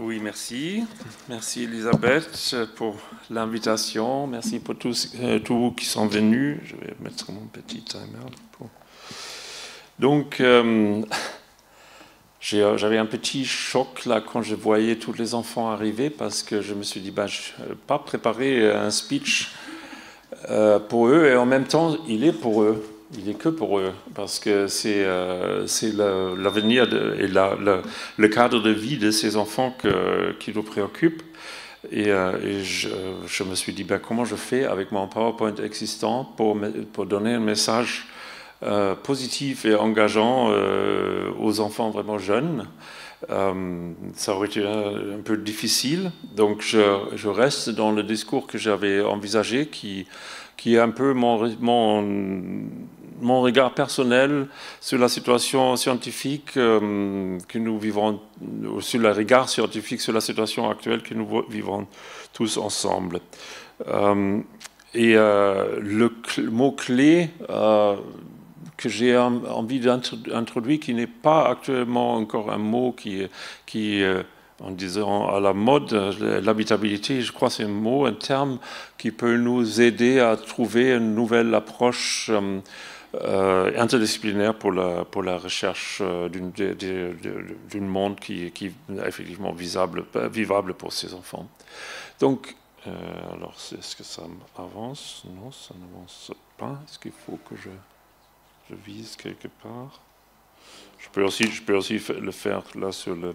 Oui, merci. Merci Elisabeth pour l'invitation. Merci pour tous, euh, tous qui sont venus. Je vais mettre mon petit timer. Donc, euh, euh, j'avais un petit choc là quand je voyais tous les enfants arriver parce que je me suis dit, bah, je pas préparé un speech pour eux et en même temps, il est pour eux il est que pour eux, parce que c'est euh, c'est l'avenir et le cadre de vie de ces enfants que, qui nous préoccupe. Et, euh, je, me suis dit, ben, comment je fais avec mon PowerPoint existant pour, pour donner un message euh, positif et engageant aux enfants vraiment jeunes ça aurait été un, peu difficile. Donc je, reste dans le discours que j'avais envisagé, qui, qui est un peu mon mon regard personnel sur la situation scientifique euh, que nous vivons, euh, sur le regard scientifique sur la situation actuelle que nous vivons tous ensemble. Euh, et le mot-clé que j'ai envie d'introduire, qui n'est pas actuellement encore un mot qui, qui en disant à la mode, l'habitabilité, je crois c'est un mot, un terme qui peut nous aider à trouver une nouvelle approche euh, interdisciplinaire pour la, pour la recherche euh, d'une monde qui, qui, est effectivement euh, vivable pour ces enfants. Donc, alors, est-ce que ça avance Non, ça n'avance pas. Est-ce qu'il faut que je, je vise quelque part je peux aussi, je peux aussi le faire là sur le.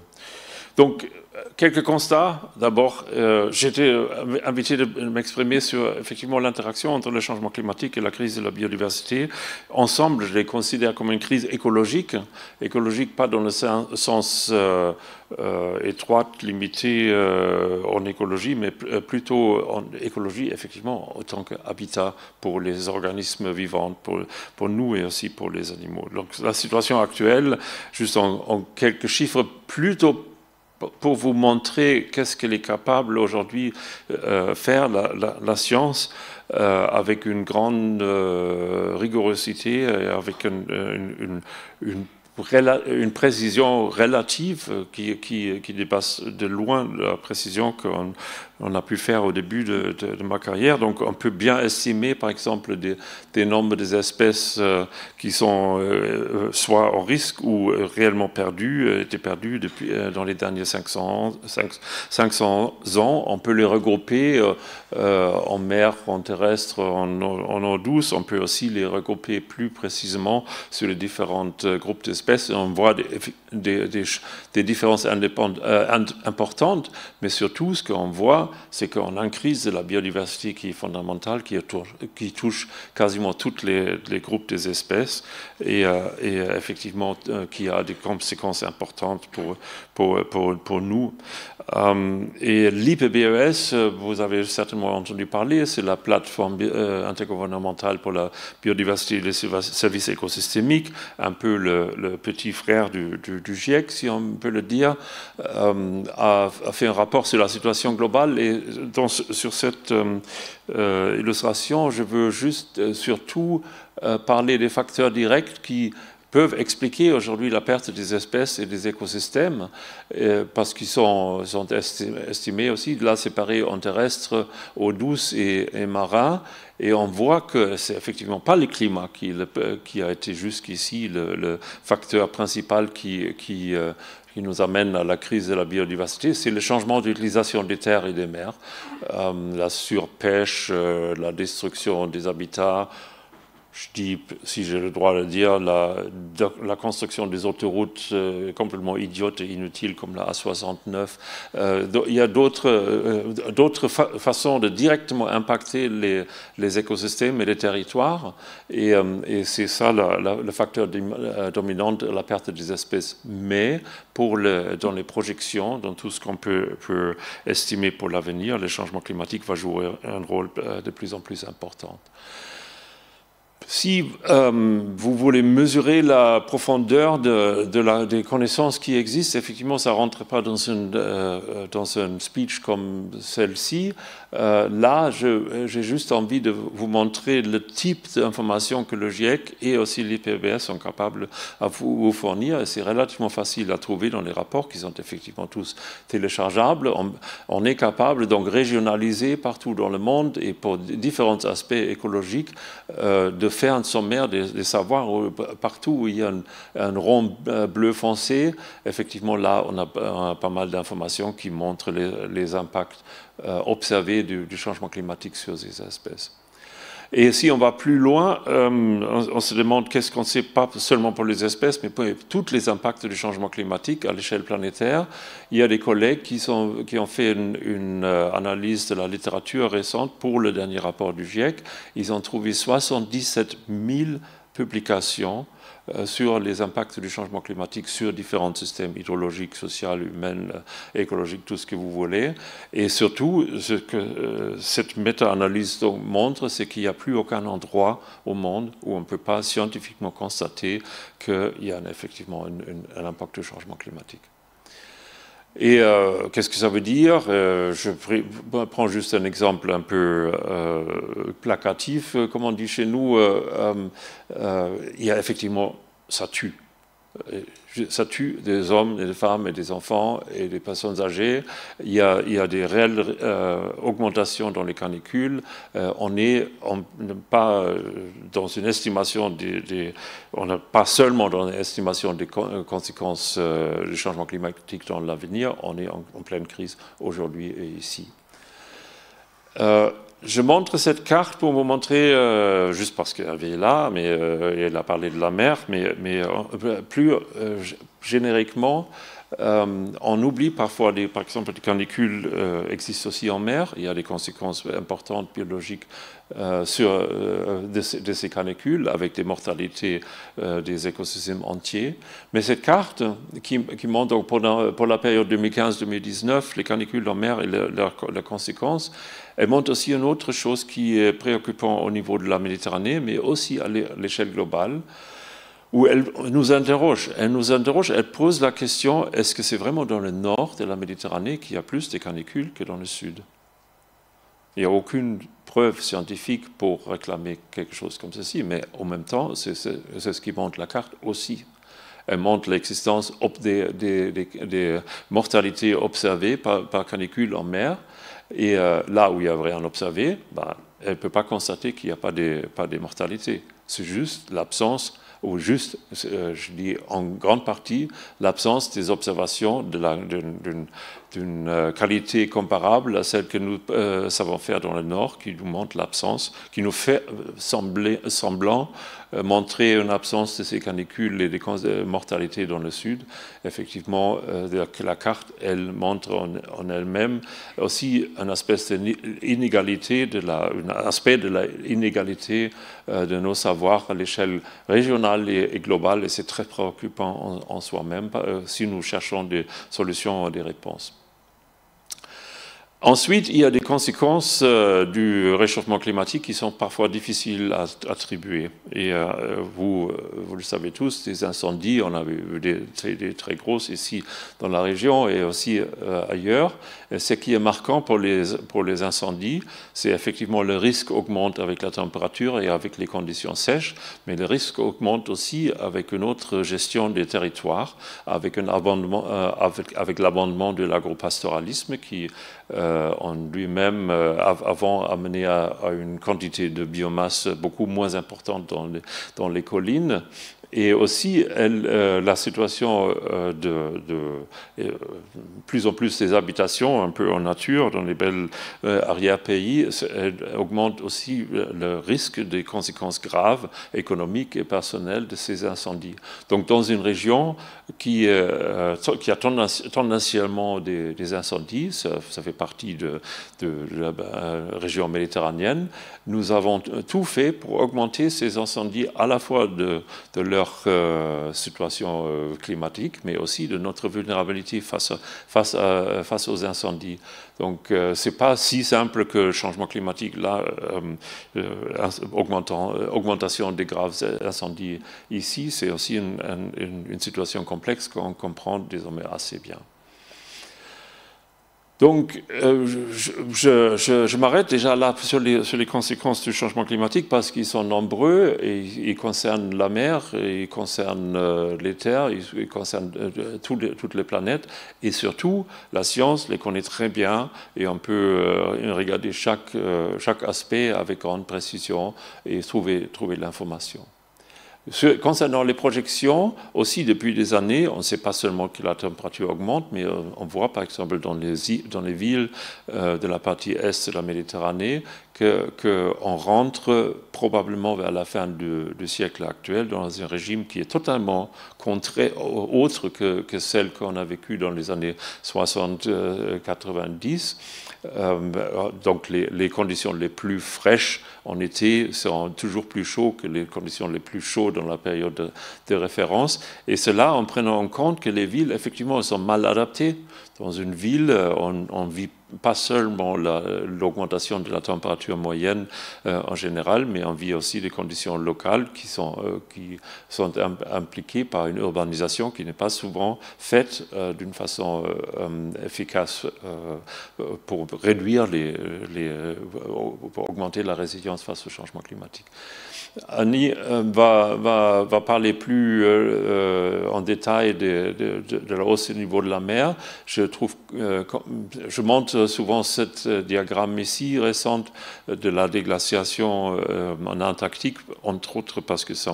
Donc, quelques constats. D'abord, euh, j'étais euh, invité de m'exprimer sur effectivement l'interaction entre le changement climatique et la crise de la biodiversité. Ensemble, je les considère comme une crise écologique. Écologique, pas dans le sens euh, euh, étroite, limitée euh, en écologie, mais euh, plutôt en écologie, effectivement, tant qu'habitat pour les organismes vivants, pour, pour, nous et aussi pour les animaux. Donc la situation actuelle, juste en, quelques chiffres, plutôt pour vous montrer qu'est-ce qu'elle est capable aujourd'hui euh, faire la, science avec une grande rigorosité et avec une une précision relative euh, qui, qui, dépasse de loin la précision qu'on on a pu faire au début de, ma carrière. Donc on peut bien estimer par exemple des, nombres des espèces euh, qui sont euh, soit en risque ou réellement perdues, étaient perdues depuis, dans les derniers 500, 500, ans. On peut les regrouper en mer, en terrestre, en, en, eau douce. On peut aussi les regrouper plus précisément sur les différents groupes d'espèces on voit des, différences euh, importantes, mais surtout ce qu'on voit, c'est qu'on a une crise de la biodiversité qui est fondamentale, qui, touche quasiment tous les, groupes des espèces et, euh, euh, effectivement qui a des conséquences importantes pour nous. Euh, et l'IPBES, euh, vous avez certainement entendu parler, c'est la plateforme euh, intergouvernementale pour la biodiversité et les services écosystémiques, un peu le, petit frère du, GIEC, si on peut le dire, a, fait un rapport sur la situation globale. Et sur cette illustration, je veux juste surtout parler des facteurs directs qui peuvent expliquer aujourd'hui la perte des espèces et des écosystèmes, euh, parce qu'ils sont, sont, estimés aussi, de la séparer en terrestre, eau douce et, marin. Et on voit que c'est effectivement pas le climat qui, a été jusqu'ici le, facteur principal euh, qui, nous amène à la crise de la biodiversité, c'est le changement d'utilisation des terres et des mers, euh, la surpêche, la destruction des habitats, je dis, si j'ai le droit de le dire, la, construction des autoroutes euh, complètement idiotes et inutiles comme la A69. Euh, il y a d'autres euh, façons de directement impacter les, écosystèmes et les territoires. Et, c'est ça le facteur dominant de la perte des espèces. Mais pour dans les projections, dans tout ce qu'on peut, peut, estimer pour l'avenir, le changement climatique va jouer un rôle de plus en plus important. Si euh, vous voulez mesurer la profondeur de, la, des connaissances qui existent, effectivement, ça ne rentre pas dans euh, un dans speech comme celle-ci. Euh, là, j'ai juste envie de vous montrer le type d'informations que le GIEC et aussi l'IPBS sont capables de vous, fournir. C'est relativement facile à trouver dans les rapports, qui sont effectivement tous téléchargeables. On, est capable donc régionaliser partout dans le monde et pour différents aspects écologiques de faire un sommaire des, savoirs euh, partout où il y a un, rond euh, bleu foncé. Effectivement, là, on a, pas mal d'informations qui montrent les, impacts euh, observés du changement climatique sur ces espèces. Et si on va plus loin, euh, on, se demande qu'est-ce qu'on sait, pas seulement pour les espèces, mais pour tous les impacts du changement climatique à l'échelle planétaire. Il y a des collègues qui, ont fait une, une, euh, analyse de la littérature récente pour le dernier rapport du GIEC. Ils ont trouvé 77 000 publications euh, sur les impacts du changement climatique sur différents systèmes hydrologiques, sociaux, humains, euh, écologiques, tout ce que vous voulez. Et surtout, ce que euh, cette méta-analyse montre, c'est qu'il n'y a plus aucun endroit au monde où on ne peut pas scientifiquement constater qu'il y a effectivement un, impact du changement climatique. Et euh, qu'est-ce que ça veut dire euh, Je bah, prends juste un exemple un peu euh, placatif, comme on dit chez nous. il y a effectivement, ça tue. Euh, ça tue des hommes, et des femmes et des enfants et des personnes âgées. Il y a, des réelles euh, augmentations dans les canicules. Euh, on n'est pas dans une estimation des, on n'est pas seulement dans une estimation des conséquences du changement climatique dans l'avenir. On est en, en, pleine crise aujourd'hui et ici. Je montre cette carte pour vous montrer, euh, juste parce qu'elle est là, mais euh, elle a parlé de la mer, mais, euh, plus génériquement, euh, on oublie parfois, par exemple, les canicules euh, existent aussi en mer. Il y a des conséquences importantes biologiques euh, sur, de, ces canicules, avec des mortalités des écosystèmes entiers. Mais cette carte qui, montre pour la période 2015-2019 les canicules en mer et leurs conséquences, elle montre aussi une autre chose qui est préoccupante au niveau de la Méditerranée, mais aussi à l'échelle globale où elle nous interroge. Elle nous interroge, elle pose la question, est-ce que c'est vraiment dans le nord de la Méditerranée qu'il y a plus de canicules que dans le sud Il n'y a aucune preuve scientifique pour réclamer quelque chose comme ceci, mais en même temps, c'est ce qui montre la carte aussi. Elle montre l'existence des, des, mortalités observées par, par, canicule en mer. Et euh, là où il n'y a rien observé, ben, elle ne peut pas constater qu'il n'y a pas de pas C'est juste l'absence ou juste, euh, je dis en grande partie, l'absence des observations de la, d'une euh, qualité comparable à celle que nous euh, savons faire dans le Nord, qui nous montre l'absence, qui nous fait euh, sembler, semblant montrer une absence de ces canicules et des de mortalité dans le Sud. Effectivement, la carte, elle montre en, elle-même aussi un aspect de l'inégalité de de de nos savoirs à l'échelle régionale et, globale, et c'est très préoccupant en, en soi-même si nous cherchons des solutions, des réponses. Ensuite, il y a des conséquences euh, du réchauffement climatique qui sont parfois difficiles à attribuer. Et euh, vous, euh, vous, le savez tous, des incendies, on a vu des, très grosses ici dans la région et aussi ailleurs. ce qui est marquant pour les, pour les incendies, c'est effectivement le risque augmente avec la température et avec les conditions sèches, mais le risque augmente aussi avec une autre gestion des territoires, avec, un avec, avec l'abondement de l'agropastoralisme qui euh, en lui-même, euh, avant amené à, une quantité de biomasse beaucoup moins importante dans les collines. Et aussi, euh, la situation euh, de, euh, plus en plus des habitations un peu en nature, dans les belles arrière-pays, augmente aussi le risque des conséquences graves économiques et personnelles de ces incendies. Donc, dans une région qui, qui a tendanciellement des, des incendies, ça, fait partie de, la région méditerranéenne, nous avons tout fait pour augmenter ces incendies à la fois de, de leur leur euh, situation euh, climatique, mais aussi de notre vulnérabilité face, face, face aux incendies. Donc euh, c'est ce n'est pas si simple que le changement climatique, là, augmentation des graves incendies ici, c'est aussi une situation complexe qu'on comprend désormais assez bien. Donc, euh, je, m'arrête déjà là sur les, conséquences du changement climatique parce qu'ils sont nombreux et ils concernent la mer, ils concernent euh, les terres, ils, concernent euh, toutes les planètes et surtout la science les connaît très bien et on peut regarder chaque, chaque aspect avec grande précision et trouver, trouver l'information. Concernant les projections, aussi depuis des années, on ne sait pas seulement que la température augmente, mais euh, on voit par exemple dans les, dans les villes euh, de la partie est de la Méditerranée qu'on rentre probablement vers la fin du, siècle actuel dans un régime qui est totalement contraire, autre que, que celle qu'on a vécue dans les années 60-90. Euh, euh, donc les, conditions les plus fraîches en été seront toujours plus chaudes que les conditions les plus chaudes dans la période de, référence. Et cela en prenant en compte que les villes, effectivement, sont mal adaptées. Dans une ville, on, on vit pas seulement l'augmentation de la température moyenne euh, en général, mais on vit aussi des conditions locales qui sont, euh, qui sont impliquées par une urbanisation qui n'est pas souvent faite euh, d'une façon efficace pour réduire les, pour augmenter la résilience face au changement climatique. Annie va, va, va parler plus en détail de, la hausse du niveau de la mer. Je trouve, je monte euh, souvent cette euh, diagramme ici récent euh, de la déglaciation en Antarctique, entre autres parce que ça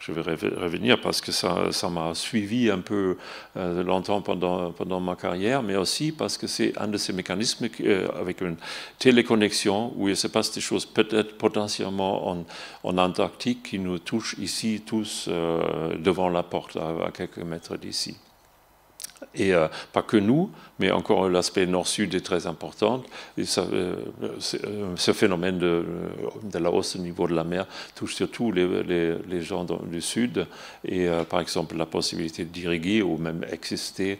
je vais parce que ça m'a suivi un peu longtemps pendant, pendant ma carrière, mais aussi parce que c'est un de ces mécanismes avec une téléconnexion où il se passe des choses peut-être potentiellement en, en Antarctique qui nous touchent ici tous devant la porte à quelques mètres d'ici. Et euh, pas que nous, mais encore l'aspect nord-sud est très important. Et euh, euh, ce phénomène de, la hausse du niveau de la mer touche surtout les, gens du sud. Et par exemple, la possibilité d'irriguer ou même exister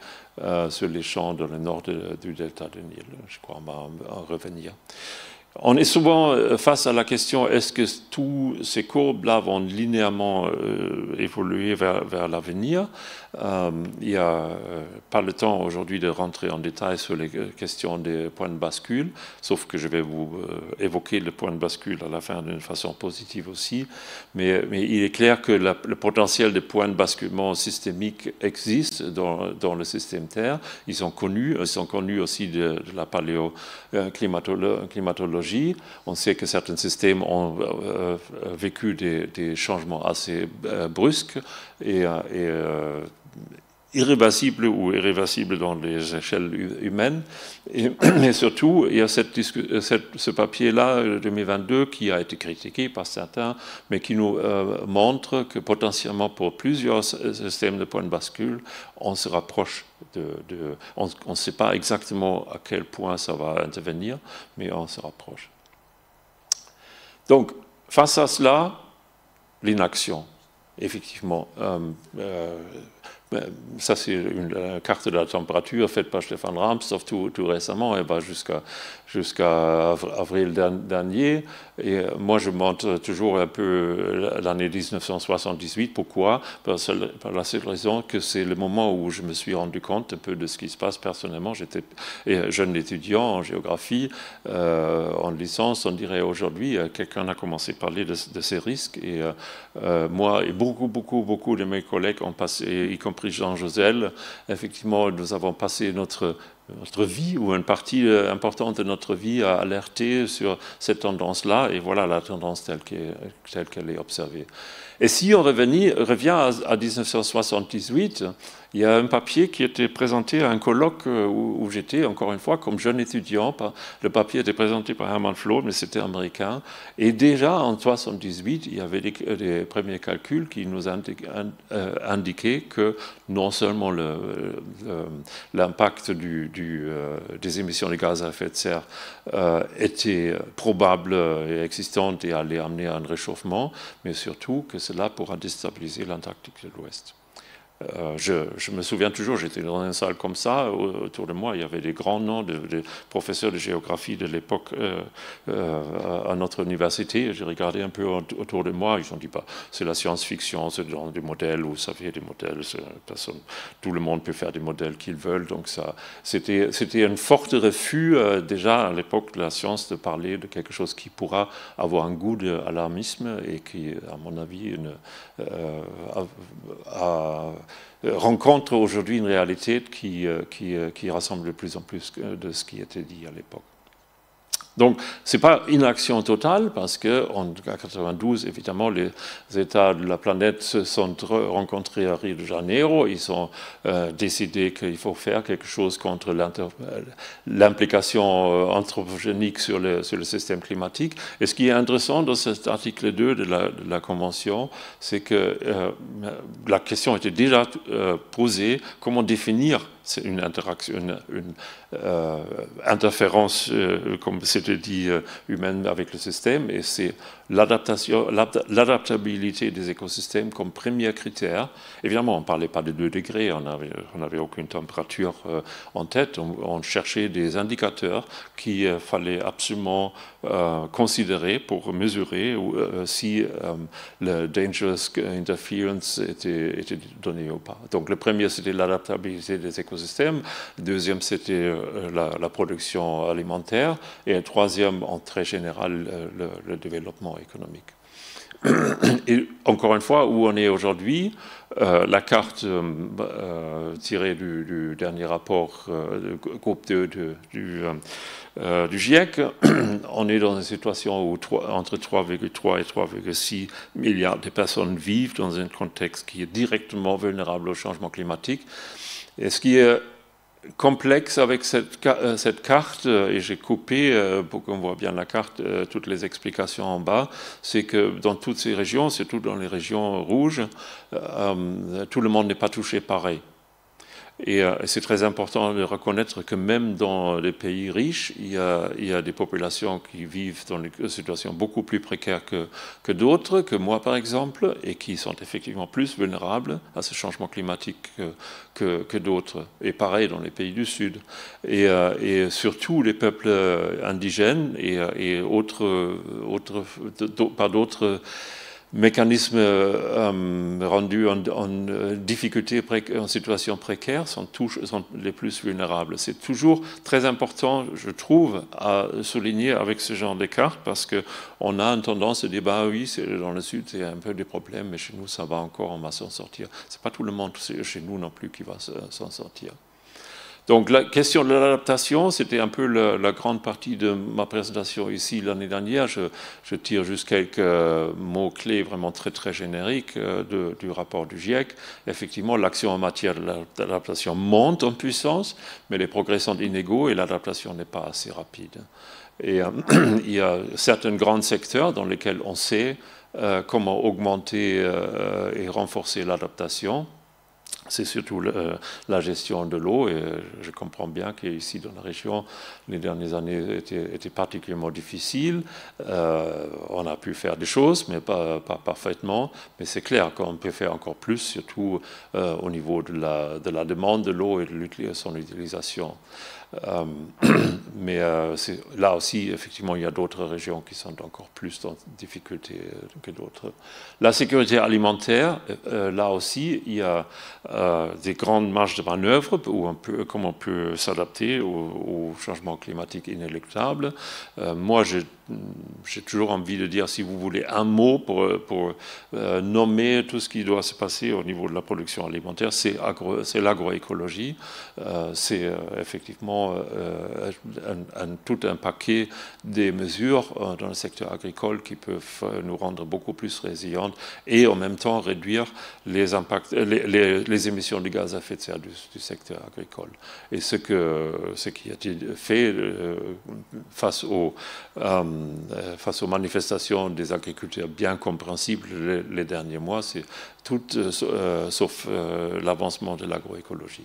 sur les champs dans le nord du delta de Nil. Je crois qu'on va en revenir. On est souvent face à la question est-ce que tous ces courbes-là vont linéairement évoluer vers l'avenir euh, il n'y a euh, pas le temps aujourd'hui de rentrer en détail sur les euh, questions des points de bascule, sauf que je vais vous évoquer le point de bascule à la fin d'une façon positive aussi. Mais, mais il est clair que le potentiel des points de basculement systémique existe dans, le système Terre. Ils sont connus, ils sont connus aussi de, la paléoclimatologie. On sait que certains systèmes ont vécu des, changements assez brusques et, et irréversible ou irréversible dans les échelles humaines. Et, mais surtout, il y a cette, ce papier-là, 2022, euh, qui a été critiqué par certains, mais qui nous euh, montre que potentiellement pour plusieurs systèmes de points de bascule, on se rapproche de... on ne sait pas exactement à quel point ça va intervenir, mais on se rapproche. Donc, face à cela, l'inaction, effectivement. Euh, ben, ça, c'est une carte de la température faite par Stéphane Ramstorff tout, récemment, et va jusqu'à jusqu'à avril dernier. Et euh, moi, je monte toujours un peu euh, l'année 1978. Pourquoi Par la seule raison que c'est le moment où je me suis rendu compte un peu de ce qui se passe personnellement. J'étais euh, jeune étudiant en géographie, en licence, on dirait aujourd'hui, quelqu'un a commencé à parler de, ces risques. Et moi et beaucoup, beaucoup, beaucoup de mes collègues ont passé, y compris Jean Josel, effectivement, nous avons passé notre notre vie ou une partie euh, importante de notre vie a alerté sur cette tendance-là, et voilà la tendance telle qu'elle est, observée. Et si on revient, revient à 1978, il y a un papier qui était présenté à un colloque euh, où, j'étais, encore une fois, comme jeune étudiant. Le papier était présenté par Hermann Flo, mais c'était américain. Et déjà en 1978, il y avait des, premiers calculs qui nous indiquaient euh, que non seulement l'impact du, euh, des émissions de gaz à effet de serre était probable et existante et allait amener à un réchauffement, mais surtout que cela pourra déstabiliser l'Antarctique de l'Ouest. Euh, je, me souviens toujours, j'étais dans une salle comme ça, autour de moi, il y avait des grands noms de, professeurs de géographie de l'époque euh, euh, à notre université. J'ai regardé un peu autour de moi, ils ont dit, pas. Bah, c'est la science-fiction, c'est dans des modèles, vous savez, des modèles, tout le monde peut faire des modèles qu'ils veulent. Donc ça, c'était, c'était un fort refus déjà à l'époque de la science de parler de quelque chose qui pourra avoir un goût d'alarmisme et qui, à mon avis, une, a euh, rencontre aujourd'hui une réalité qui, euh, euh, qui, rassemble de plus en plus de ce qui était dit à l'époque. Donc, ce n'est pas action totale, parce qu'en 1992, évidemment, les États de la planète se sont rencontrés à Rio de Janeiro. Ils ont euh, décidé qu'il faut faire quelque chose contre l'implication euh, anthropogénique sur le, système climatique. Et ce qui est intéressant dans cet article 2 de la, Convention, c'est que euh, la question était déjà posée, comment définir une interaction, une euh, interférence, euh, comme c'était dit, euh, humaine avec le système, et c'est l'adaptabilité des écosystèmes comme premier critère. Évidemment, on ne parlait pas de 2 degrés, on n'avait on aucune température en tête, on, cherchait des indicateurs qu'il fallait absolument considérer pour mesurer si le dangerous interference était, était donné ou pas. Donc le premier, c'était l'adaptabilité des écosystèmes, le deuxième, c'était euh, la, production alimentaire, et un troisième, en très général, euh, le, développement économique. Et encore une fois, où on est aujourd'hui, euh, la carte tirée du, dernier rapport du groupe 2 de, du, du, GIEC, on est dans une situation où entre 3,3 et 3,6 milliards de personnes vivent dans un contexte qui est directement vulnérable au changement climatique. Et ce qui est complexe avec cette, euh, cette carte, euh, et j'ai coupé euh, pour qu'on voit bien la carte, toutes les explications en bas, c'est que dans toutes ces régions, surtout dans les régions rouges, tout le monde n'est pas touché pareil. Et euh, c'est très important de reconnaître que même dans les pays riches, il y a, des populations qui vivent dans des situations beaucoup plus précaires que, que d'autres, que moi par exemple, et qui sont effectivement plus vulnérables à ce changement climatique que, d'autres. Et pareil dans les pays du Sud. Et, euh, surtout les peuples indigènes et, euh, autres, autres, par d'autres mécanismes euh, euh, rendus en, euh, difficulté, en situation précaire sont, les plus vulnérables. C'est toujours très important, je trouve, à souligner avec ce genre cartes, parce qu'on a une tendance à dire bah oui, c'est dans le Sud, c'est un peu des problèmes, mais chez nous, ça va encore, on va s'en sortir. C'est pas tout le monde chez nous non plus qui va s'en sortir. Donc la question de l'adaptation, c'était un peu la, grande partie de ma présentation ici l'année dernière. Je, tire juste quelques euh, mots-clés vraiment très très génériques euh, du rapport du GIEC. Effectivement, l'action en matière d'adaptation monte en puissance, mais les progrès sont inégaux et l'adaptation n'est pas assez rapide. Et euh, il y a certains grands secteurs dans lesquels on sait comment augmenter et renforcer l'adaptation c'est surtout euh, la gestion de l'eau. Et euh, je comprends bien qu'ici, dans la région, les dernières années étaient, particulièrement difficiles. Euh, on a pu faire des choses, mais pas, pas parfaitement. Mais c'est clair qu'on peut faire encore plus, surtout au niveau de la, de la demande de l'eau et de son utilisation. Euh, mais euh, là aussi, effectivement, il y a d'autres régions qui sont encore plus en difficulté que d'autres. La sécurité alimentaire, euh, là aussi, il y a des grandes marges de manœuvre où on peut, comment on peut s'adapter au, au, changement climatique inéluctable. moi, j'ai j'ai toujours envie de dire, si vous voulez, un mot pour, pour euh, nommer tout ce qui doit se passer au niveau de la production alimentaire, c'est l'agroécologie. Euh, c'est euh, effectivement tout un paquet des mesures dans le secteur agricole qui peuvent nous rendre beaucoup plus résilientes et en même temps réduire les, impacts, les, émissions de gaz à effet de serre du, secteur agricole. Et ce, que, ce qui a été fait face aux... Euh, face aux manifestations des agriculteurs bien compréhensibles les, derniers mois, c'est tout euh, sauf euh, l'avancement de l'agroécologie.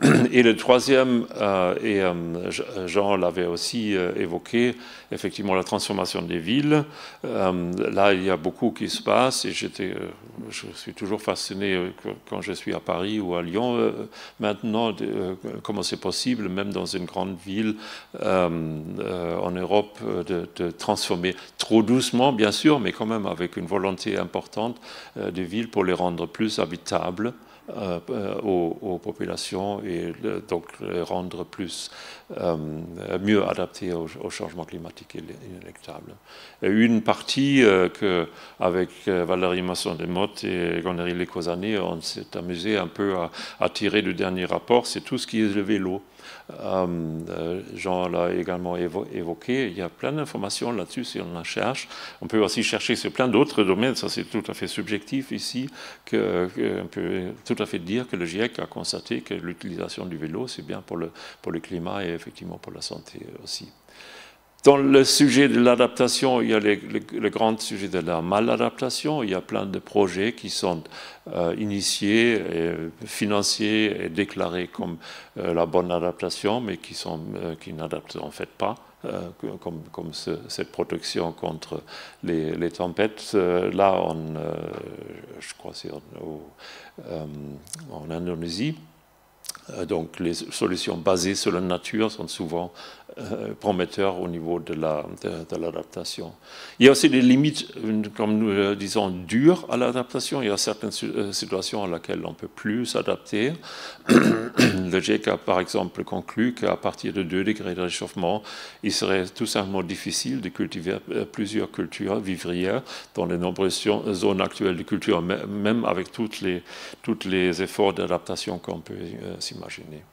Et le troisième, euh, et euh, euh, Jean l'avait aussi évoqué, effectivement la transformation des villes. là, il y a beaucoup qui se passe et j'étais, je suis toujours fasciné quand je suis à Paris ou à Lyon maintenant, comment c'est possible, même dans une grande ville en Europe, de, transformer trop doucement, bien sûr, mais quand même avec une volonté importante des villes pour les rendre plus habitables. Euh, euh, aux, populations et donc les rendre plus, euh, mieux adaptées au, changement climatique inéluctable. Et une partie que, avec Valérie Masson-Demotte et Gonéry Lecozani on s'est amusé un peu à, à tirer du dernier rapport, c'est tout ce qui est le vélo. Euh, euh, Jean l'a également évoqué. Il y a plein d'informations là-dessus si on la cherche. On peut aussi chercher sur plein d'autres domaines. Ça, c'est tout à fait subjectif ici. Que, on peut tout à fait dire que le GIEC a constaté que l'utilisation du vélo, c'est bien pour le, pour le climat et effectivement pour la santé aussi. Dans le sujet de l'adaptation, il y a le, grand sujet de la maladaptation. Il y a plein de projets qui sont euh, initiés, et et déclarés comme euh, la bonne adaptation, mais qui, euh, n'adaptent en fait pas. comme, cette protection contre les, tempêtes. là, on, je crois c'est en, en Indonésie. Donc les solutions basées sur la nature sont souvent euh, prometteur au niveau de l'adaptation. La, de, il y a aussi des limites, comme nous euh, disons, dures à l'adaptation. Il y a certaines euh, situations à laquelle on ne peut plus s'adapter. Le GIEC a par exemple conclu qu'à partir de 2 degrés de réchauffement, il serait tout simplement difficile de cultiver plusieurs cultures vivrières dans les nombreuses zones actuelles de culture, même avec tous les, toutes les efforts d'adaptation qu'on peut s'imaginer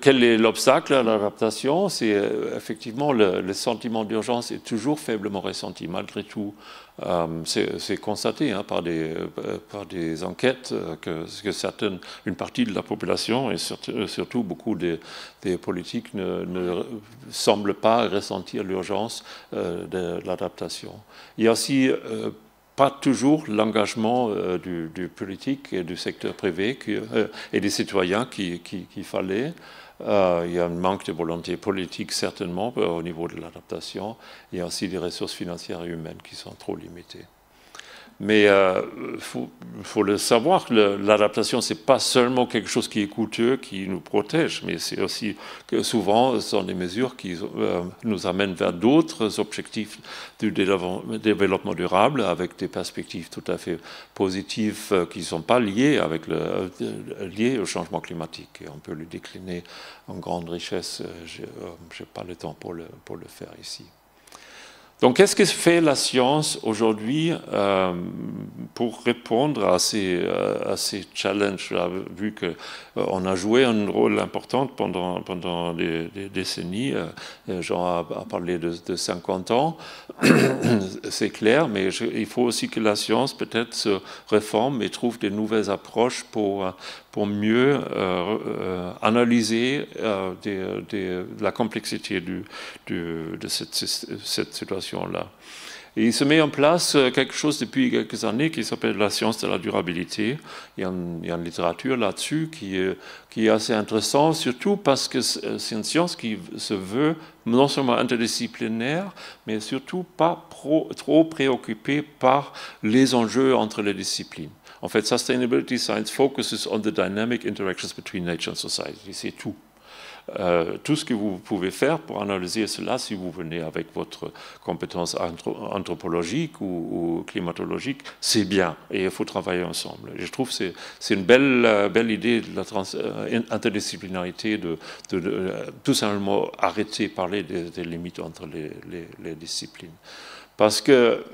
quel est l'obstacle à l'adaptation C'est euh, effectivement le, sentiment d'urgence est toujours faiblement ressenti, malgré tout. Euh, c'est constaté hein, par, des, euh, par des enquêtes que, que, certaines, une partie de la population et surtout, beaucoup des, politiques ne, semblent pas ressentir l'urgence de, l'adaptation. Il y a aussi pas toujours l'engagement euh, du, politique et du secteur privé euh, et des citoyens qu'il qui, fallait. Euh, il y a un manque de volonté politique certainement au niveau de l'adaptation. et y aussi des ressources financières et humaines qui sont trop limitées. Mais il euh, faut, le savoir, l'adaptation, ce n'est pas seulement quelque chose qui est coûteux, qui nous protège, mais c'est aussi que souvent, sont des mesures qui euh, nous amènent vers d'autres objectifs du développement durable, avec des perspectives tout à fait positives euh, qui ne sont pas liées, avec au changement climatique. Et on peut le décliner en grande richesse. Je n'ai pas le temps pour le, pour le faire ici. Donc, qu'est-ce que fait la science aujourd'hui euh, pour répondre à ces, euh, à ces challenges Vu qu'on euh, on a joué un rôle important pendant, pendant des, décennies, Jean a, parlé de, 50 ans, c'est clair, mais il faut aussi que la science peut-être se réforme et trouve des nouvelles approches pour, pour mieux analyser la complexité du, de cette, cette situation là Et il se met en place euh, quelque chose depuis quelques années qui s'appelle la science de la durabilité. Il y a une, littérature là-dessus qui, euh, qui, est assez intéressante, surtout parce que euh, c'est une science qui se veut non seulement interdisciplinaire, mais surtout pas trop préoccupée par les enjeux entre les disciplines. En fait, Sustainability Science focuses on the dynamic interactions between nature and society. C'est tout. Euh, tout ce que vous pouvez faire pour analyser cela si vous venez avec votre compétence anthropologique ou, climatologique, c'est bien et il faut travailler ensemble. je trouve que c'est une belle, euh, belle idée de la euh, interdisciplinarité de, tout simplement arrêter de parler des, limites entre les, les disciplines. Parce que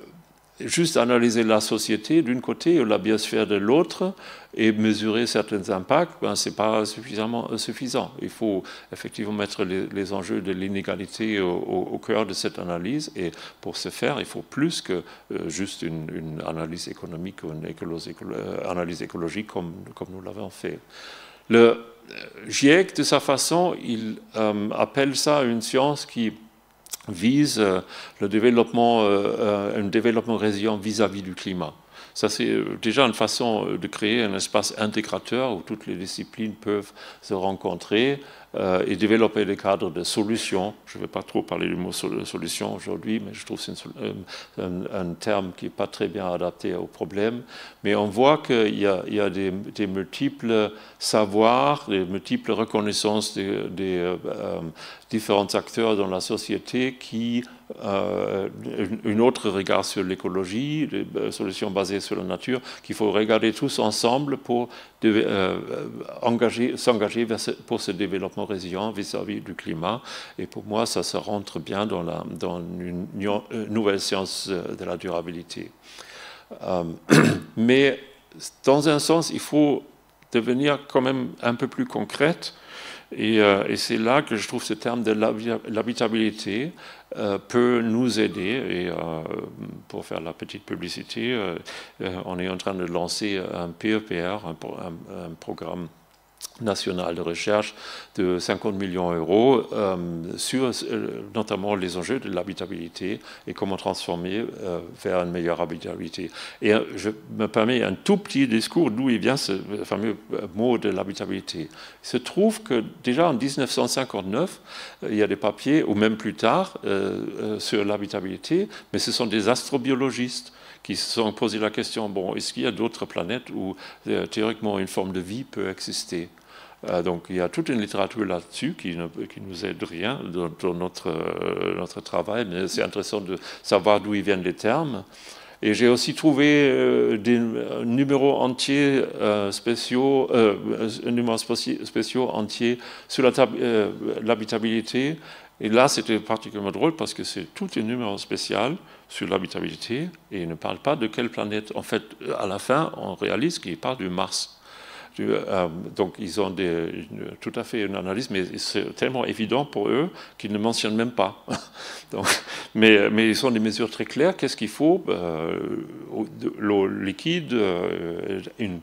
juste analyser la société d'un côté ou la biosphère de l'autre et mesurer certains impacts, ben, ce n'est pas suffisamment euh, suffisant. Il faut effectivement mettre les, enjeux de l'inégalité au, cœur de cette analyse. Et pour ce faire, il faut plus que euh, juste une, analyse économique ou une euh, analyse écologique comme, comme nous l'avons fait. Le GIEC, de sa façon, il appelle ça une science qui vise euh, le développement, euh, euh, un développement résilient vis-à-vis du climat. Ça, c'est déjà une façon de créer un espace intégrateur où toutes les disciplines peuvent se rencontrer euh, et développer des cadres de solutions. Je ne vais pas trop parler du mot euh, solution aujourd'hui, mais je trouve que c'est euh, un, terme qui n'est pas très bien adapté au problème. Mais on voit qu'il y a, il des, multiples savoirs, des multiples reconnaissances des, différents acteurs dans la société qui euh, une autre regard sur l'écologie, des solutions basées sur la nature, qu'il faut regarder tous ensemble pour s'engager pour ce développement résilient vis-à-vis du climat. Et pour moi, ça se rentre bien dans, dans une euh, nouvelle science euh, de la durabilité. Euh, mais dans un sens, il faut devenir quand même un peu plus concrète. Et, c'est là que je trouve ce terme de l'habitabilité peut nous aider. Et pour faire la petite publicité, on est en train de lancer un PEPR, un programme national de recherche de 50 millions d'euros euh, sur euh, notamment les enjeux de l'habitabilité et comment transformer euh, vers une meilleure habitabilité. Et je me permets un tout petit discours d'où vient ce fameux mot de l'habitabilité. Il se trouve que déjà en 1959, il y a des papiers, ou même plus tard, sur l'habitabilité, mais ce sont des astrobiologistes qui se sont posé la question, bon, est-ce qu'il y a d'autres planètes où euh, théoriquement une forme de vie peut exister euh, donc il y a toute une littérature là-dessus qui, ne, nous aide rien dans, notre, euh, notre travail, mais c'est intéressant de savoir d'où viennent les termes. Et j'ai aussi trouvé des numéros entiers spéciaux, numéro spéciaux entiers sur l'habitabilité. Et là, c'était particulièrement drôle parce que c'est tout un numéro spécial sur l'habitabilité et ils ne parle pas de quelle planète. En fait, à la fin, on réalise qu'ils parle du Mars. Euh, donc, ils ont des, tout à fait une analyse, mais c'est tellement évident pour eux qu'ils ne mentionnent même pas. donc, mais, mais ils ont des mesures très claires. Qu'est-ce qu'il faut euh, L'eau liquide, euh, une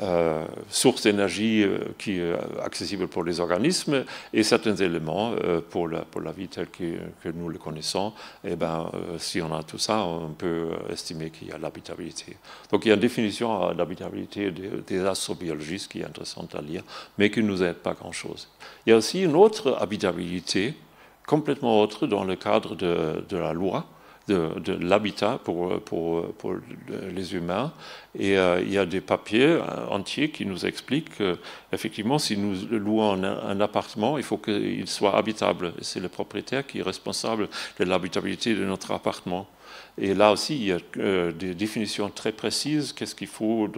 euh, source d'énergie euh, qui est euh, accessible pour les organismes et certains éléments pour, la, pour la vie telle que, nous le connaissons. Et eh ben, si on a tout ça, on peut estimer qu'il y a l'habitabilité. Donc il y a une définition à l'habitabilité des, astrobiologistes qui est intéressante à lire, mais qui ne nous aide pas grand-chose. Il y a aussi une autre habitabilité, complètement autre, dans le cadre de, de la loi de, l'habitat pour, pour, pour, les humains. Et euh, il y a des papiers euh, entiers qui nous expliquent qu'effectivement, si nous louons un, appartement, il faut qu'il soit habitable. C'est le propriétaire qui est responsable de l'habitabilité de notre appartement. Et là aussi, il y a euh, des définitions très précises, qu'est-ce qu'il faut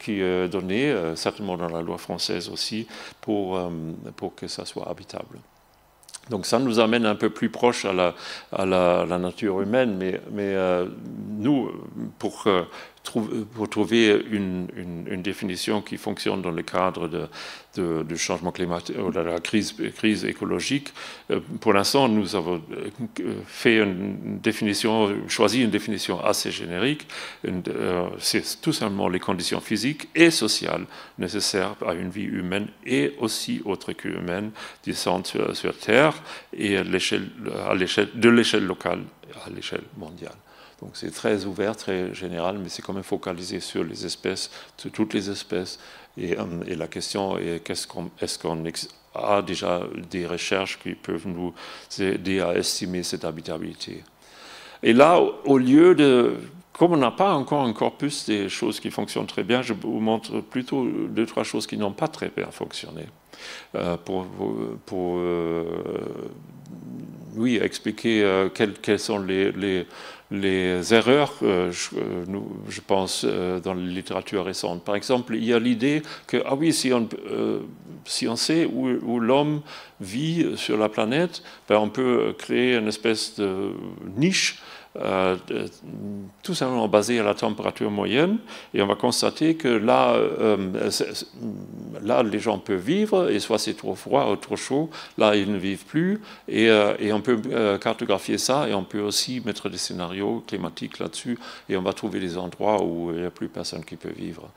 qui, donner, certainement dans la loi française aussi, pour, pour que ça soit habitable. Donc ça nous amène un peu plus proche à la, à la, nature humaine, mais, mais euh, nous, pour pour trouver une, définition qui fonctionne dans le cadre de, du changement climatique ou de la crise, crise écologique. Euh, pour l'instant, nous avons euh, fait une définition, choisi une définition assez générique. Euh, c'est tout simplement les conditions physiques et sociales nécessaires à une vie humaine et aussi autre que humaine, descendent sur, sur Terre et à l'échelle de l'échelle locale à l'échelle mondiale. Donc c'est très ouvert, très général, mais c'est quand même focalisé sur les espèces, sur toutes les espèces. Et, euh, la question est qu'est-ce qu'on, est-ce qu'on a déjà des recherches qui peuvent nous aider à estimer cette habitabilité Et là, au lieu de comme on n'a pas encore un corpus des choses qui fonctionnent très bien, je vous montre plutôt deux, trois choses qui n'ont pas très bien fonctionné euh, pour, euh, oui, expliquer euh, quelles, sont les, erreurs, euh, euh, je, pense, dans la littérature récente. Par exemple, il y a l'idée que, ah oui, si on, si on sait où, l'homme vit sur la planète, ben, on peut créer une espèce de niche euh, euh, tout simplement basé à la température moyenne. Et on va constater que là, euh, là les gens peuvent vivre, et soit c'est trop froid ou trop chaud, là, ils ne vivent plus. Et, et on peut cartographier ça, et on peut aussi mettre des scénarios climatiques là-dessus, et on va trouver des endroits où il n'y a plus personne qui peut vivre.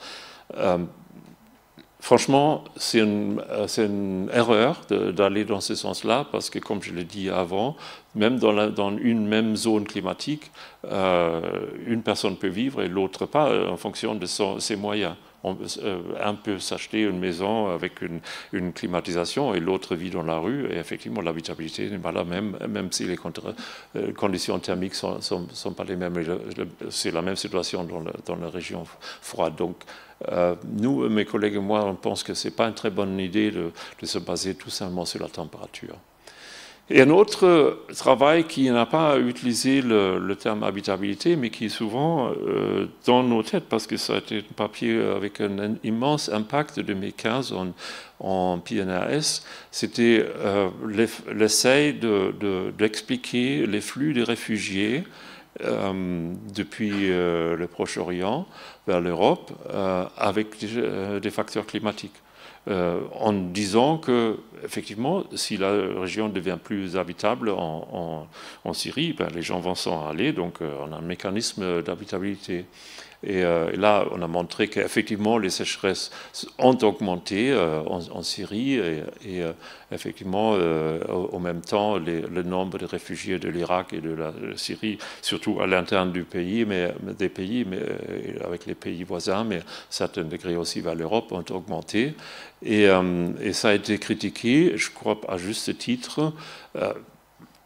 Franchement, c'est une, euh, erreur d'aller dans ce sens-là, parce que, comme je l'ai dit avant, même dans, une même zone climatique, euh, une personne peut vivre et l'autre pas, euh, en fonction de ses moyens on, euh, un peut s'acheter une maison avec une, climatisation et l'autre vit dans la rue. Et effectivement, l'habitabilité n'est pas la même, même si les euh, conditions thermiques ne sont, pas les mêmes. C'est la même situation dans, la région froide. Donc, euh, nous, mes collègues et moi, on pense que ce n'est pas une très bonne idée de se baser tout simplement sur la température. Et un autre euh, travail qui n'a pas utilisé le, terme habitabilité, mais qui est souvent euh, dans nos têtes, parce que ça a été un papier avec un, immense impact de 2015 en, en c'était euh, l'essai d'expliquer de, les flux des réfugiés depuis le Proche-Orient vers l'Europe avec des facteurs climatiques. Euh, en disant que, effectivement, si la région devient plus habitable en, Syrie, ben, les gens vont s'en aller, donc euh, on a un mécanisme d'habitabilité. Euh, et, là, on a montré qu'effectivement, les sécheresses ont augmenté euh, en, Syrie et, euh, effectivement, au, même temps, le nombre de réfugiés de l'Irak et de la Syrie, surtout à l'interne du pays, mais, des pays, mais avec les pays voisins, mais à certains degrés aussi vers l'Europe, ont augmenté. Et, et, ça a été critiqué, je crois, à juste titre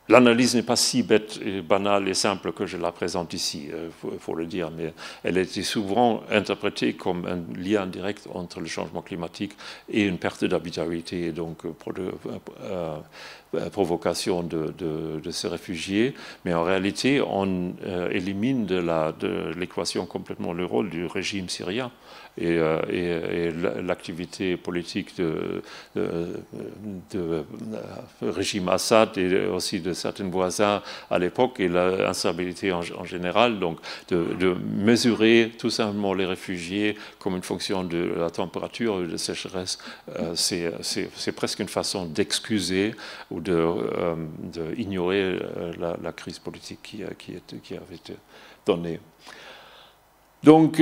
L'analyse n'est pas si bête et banale et simple que je la présente ici, il euh, faut, le dire, mais elle était souvent interprétée comme un lien direct entre le changement climatique et une perte d'habitabilité, et donc euh, euh, provocation de, ces réfugiés. Mais en réalité, on élimine de l'équation complètement le rôle du régime syrien et, et l'activité politique de, régime Assad et aussi de Certaines certains voisins à l'époque et l'instabilité en, général, donc de, mesurer tout simplement les réfugiés comme une fonction de la température ou de sécheresse, euh, c'est presque une façon d'excuser ou d'ignorer euh, euh, la, crise politique qui, qui, avait été donnée. Donc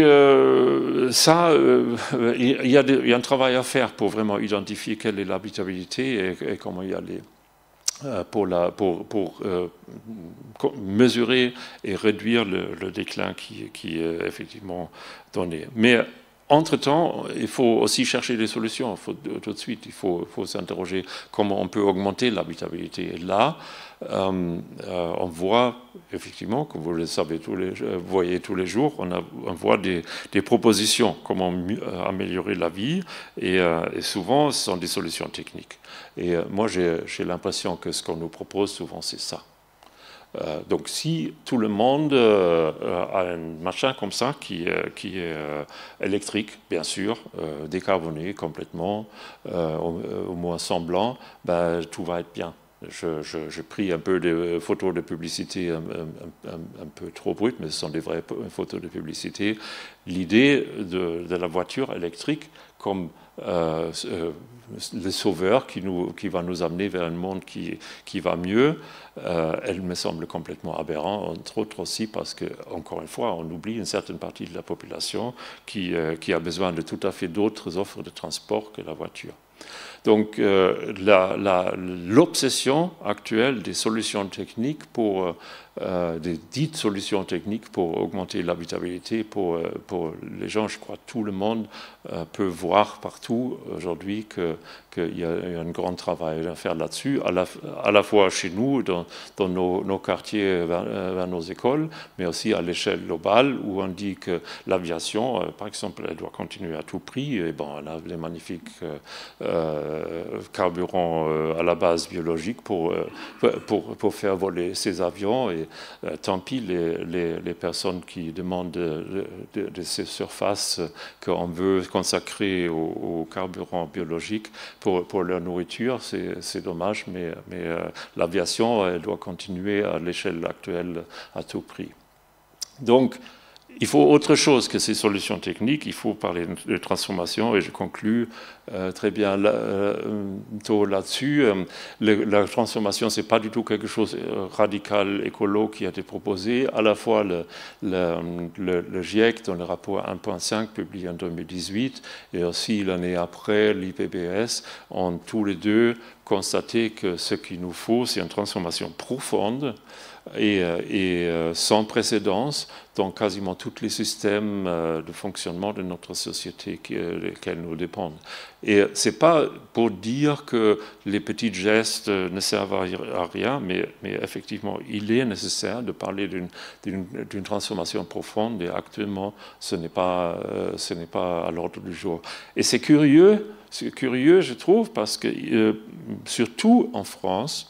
ça, il, y a un travail à faire pour vraiment identifier quelle est l'habitabilité et, et, comment y aller. Euh, pour, la, pour, pour euh, mesurer et réduire le, le déclin qui, est effectivement donné. Mais entre-temps, il faut aussi chercher des solutions. tout de suite, il faut, s'interroger comment on peut augmenter l'habitabilité. Et là, euh, euh, on voit effectivement, comme vous le savez tous les, euh, voyez tous les jours, on, a, voit des, propositions comment améliorer la vie, et, et, souvent ce sont des solutions techniques. Et moi, j'ai l'impression que ce qu'on nous propose souvent, c'est ça. Euh, donc si tout le monde euh, a un machin comme ça qui, euh, qui est électrique, bien sûr, décarboné complètement, au, moins semblant, ben, tout va être bien. J'ai pris un peu des photos de publicité un, peu trop brutes, mais ce sont des vraies photos de publicité. L'idée de, de, la voiture électrique comme euh, euh, le Sauveur qui, nous, qui va nous amener vers un monde qui, qui va mieux, euh, elle me semble complètement aberrant. entre autres aussi parce que, encore une fois, on oublie une certaine partie de la population qui, a besoin de tout à fait d'autres offres de transport que la voiture. Donc l'obsession actuelle des solutions techniques pour euh, des dites solutions techniques pour augmenter l'habitabilité pour, euh, pour les gens. Je crois tout le monde euh, peut voir partout aujourd'hui qu'il que y, a un grand travail à faire là-dessus, à la, à la, fois chez nous, dans, nos, quartiers, vers, nos écoles, mais aussi à l'échelle globale où on dit que l'aviation, par exemple, elle doit continuer à tout prix. Et bon, on a des magnifiques carburants à la base biologique pour, pour, faire voler ces avions. Euh, tant pis les, les, personnes qui demandent de, ces surfaces qu'on veut consacrer au, carburant biologique pour, pour leur nourriture. C'est dommage, mais, mais euh, l'aviation l'aviation doit continuer à l'échelle actuelle à tout prix. Donc, il faut autre chose que ces solutions techniques, il faut parler de transformation, et je conclue euh, très bien là, euh, là-dessus. Euh, la transformation, ce n'est pas du tout quelque chose de radical, écolo qui a été proposé. À la fois le, le GIEC, dans le rapport 1.5 publié en 2018, et aussi l'année après, l'IPBS, ont tous les deux constaté que ce qu'il nous faut, c'est une transformation profonde et, euh, euh, sans précédence dans quasiment tous les systèmes euh, de fonctionnement de notre société desquels nous dépendent. Et ce n'est pas pour dire que les petits gestes ne servent à rien, mais, effectivement, il est nécessaire de parler d'une transformation profonde, et actuellement, ce n'est pas, ce pas à l'ordre du jour. Et c'est curieux, curieux, je trouve, parce que surtout en France,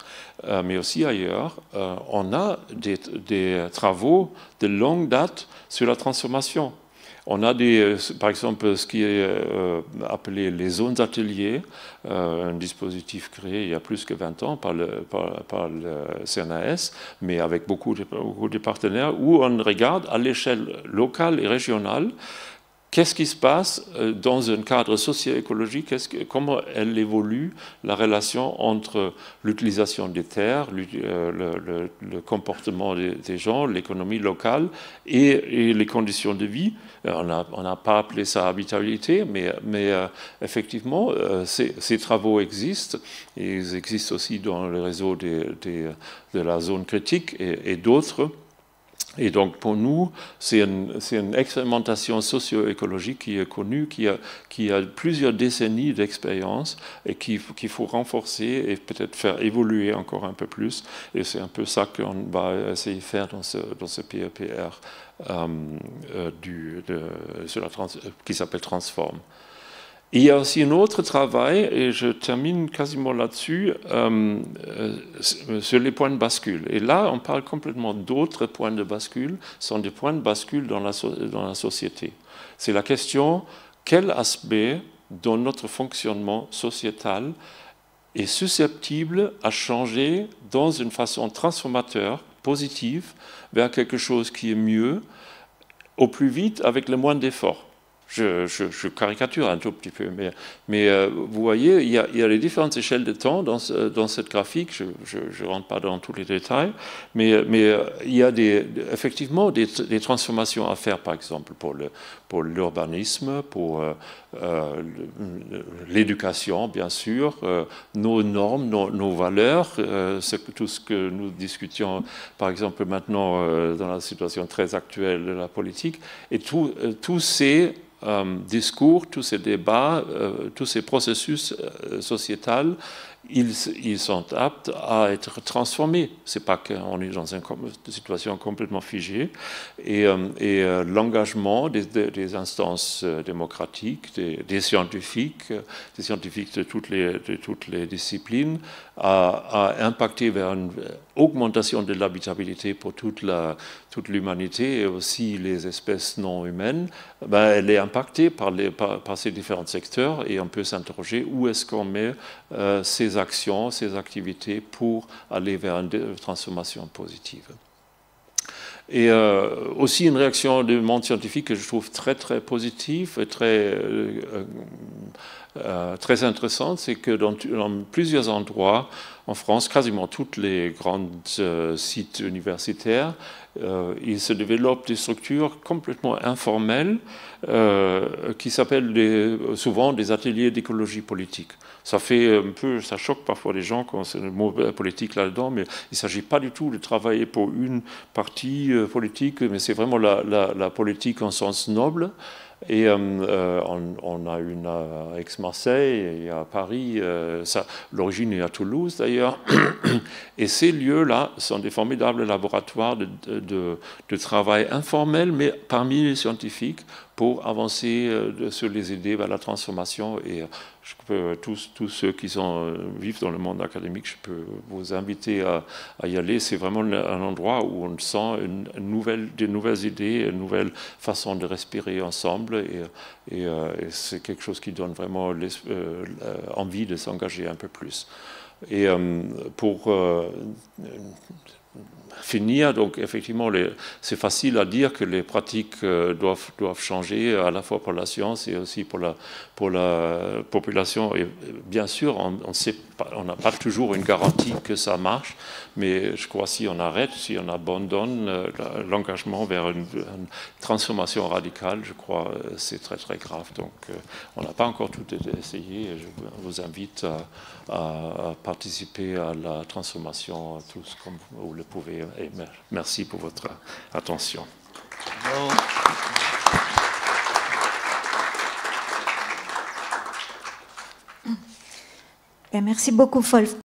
euh, mais aussi ailleurs, euh, on a des, travaux de longue date sur la transformation. On a des, euh, par exemple ce qui est appelé les zones ateliers, un dispositif créé il y a plus que 20 ans par le, le CNAS, mais avec beaucoup beaucoup de, partenaires, où on regarde à l'échelle locale et régionale qu'est-ce qui se passe euh, dans un cadre socio-écologique, comment elle évolue la relation entre l'utilisation des terres, euh, le, comportement des, gens, l'économie locale et, les conditions de vie. Euh, on n'a pas appelé ça habitabilité, mais, mais effectivement, ces, travaux existent. ils existent aussi dans le réseau des, de la zone critique et, et d'autres. Et donc pour nous, c'est une, expérimentation socio-écologique qui est connue, qui a, plusieurs décennies d'expérience et qu'il faut renforcer et peut-être faire évoluer encore un peu plus. Et c'est un peu ça qu'on va essayer de faire dans ce, dans ce PEPR euh, euh, du, euh, qui s'appelle Transform il y a aussi un autre travail, et je termine quasiment là-dessus, euh, euh, sur les points de bascule. Et là, on parle complètement d'autres points de bascule, sont des points de bascule dans la, dans la société. C'est la question, quel aspect dans notre fonctionnement sociétal est susceptible à changer dans une façon transformateur, positive, vers quelque chose qui est mieux, au plus vite, avec le moins d'efforts je, caricature un tout petit peu, mais, mais euh, vous voyez, il y, a, les différentes échelles de temps dans, dans cette graphique. Je ne rentre pas dans tous les détails, mais, mais euh, il y a des, effectivement des, des, transformations à faire, par exemple, pour le, pour l'urbanisme, pour euh, euh, l'éducation, bien sûr, euh, nos normes, nos, valeurs, tout ce que nous discutions, par exemple, maintenant, dans la situation très actuelle de la politique, et tous ces discours, tous ces débats, tous ces processus sociétals ils, sont aptes à être transformés. n'est pas qu'on est dans une situation complètement figée. Et, euh, euh, l'engagement des, instances euh, démocratiques, des, scientifiques, des scientifiques de toutes les disciplines, a, impacter impacté vers une augmentation de l'habitabilité pour toute l'humanité et aussi les espèces non humaines, ben, elle est impactée par, ces différents secteurs et on peut s'interroger où est-ce qu'on met euh, ces actions, ces activités pour aller vers une transformation positive. Et euh, aussi une réaction du monde scientifique que je trouve très très positive et très, euh, euh, très intéressante, c'est que dans, plusieurs endroits en France, quasiment toutes les grandes sites universitaires, il se développe des structures complètement informelles qui s'appellent souvent des ateliers d'écologie politique ça fait un peu, ça choque parfois les gens quand c'est le mot politique là-dedans, mais il ne s'agit pas du tout de travailler pour une partie euh, politique, mais c'est vraiment la, politique en sens noble. Et euh, euh, on, a une à Aix-Marseille, et à Paris, l'origine est à Toulouse d'ailleurs. Et ces lieux-là sont des formidables laboratoires de, de, travail informel, mais parmi les scientifiques, pour avancer euh, sur les idées vers la transformation. Et euh, je peux, euh, tous, tous ceux qui vivent dans le monde académique, je peux vous inviter à, y aller. C'est vraiment un endroit où on sent une, nouvelle, des nouvelles idées, une nouvelle façon de respirer ensemble. Et, et, et c'est quelque chose qui donne vraiment envie de s'engager un peu plus. Et pour finir, donc effectivement, c'est facile à dire que les pratiques euh, doivent, doivent changer à la fois pour la science et aussi pour la, pour la population. Et bien sûr, on on n'a pas toujours une garantie que ça marche, mais je crois que si on arrête, si on abandonne euh, l'engagement vers une, transformation radicale, je crois euh, c'est très très grave. Donc on n'a pas encore tout essayé. Et je vous invite à, à participer à la transformation tous comme vous le pouvez merci pour votre attention. Ben, merci beaucoup, Wolf.